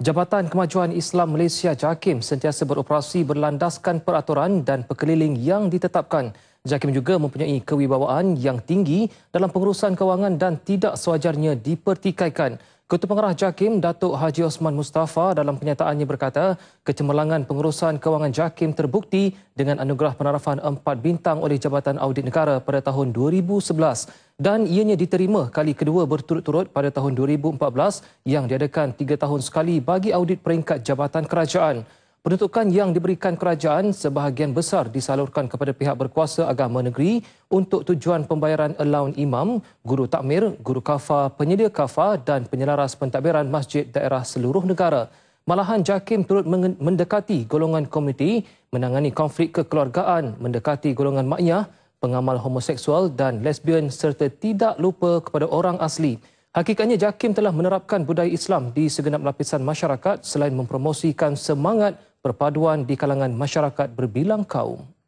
Jabatan Kemajuan Islam Malaysia JAKIM sentiasa beroperasi berlandaskan peraturan dan pekeliling yang ditetapkan. JAKIM juga mempunyai kewibawaan yang tinggi dalam pengurusan kewangan dan tidak sewajarnya dipertikaikan. Ketua Pengarah JAKIM, Datuk Haji Osman Mustafa dalam kenyataannya berkata, kecemerlangan pengurusan kewangan JAKIM terbukti dengan anugerah penarafan empat bintang oleh Jabatan Audit Negara pada tahun 2011 dan ianya diterima kali kedua berturut-turut pada tahun 2014 yang diadakan tiga tahun sekali bagi audit peringkat jabatan kerajaan. Penutupan yang diberikan kerajaan sebahagian besar disalurkan kepada pihak berkuasa agama negeri untuk tujuan pembayaran allowance imam, guru takmir, guru kafar, penyedia kafar dan penyelaras pentadbiran masjid daerah seluruh negara. Malahan JAKIM turut mendekati golongan komuniti, menangani konflik kekeluargaan, mendekati golongan maknya pengamal homoseksual dan lesbian serta tidak lupa kepada orang asli. Hakikatnya JAKIM telah menerapkan budaya Islam di segenap lapisan masyarakat selain mempromosikan semangat perpaduan di kalangan masyarakat berbilang kaum.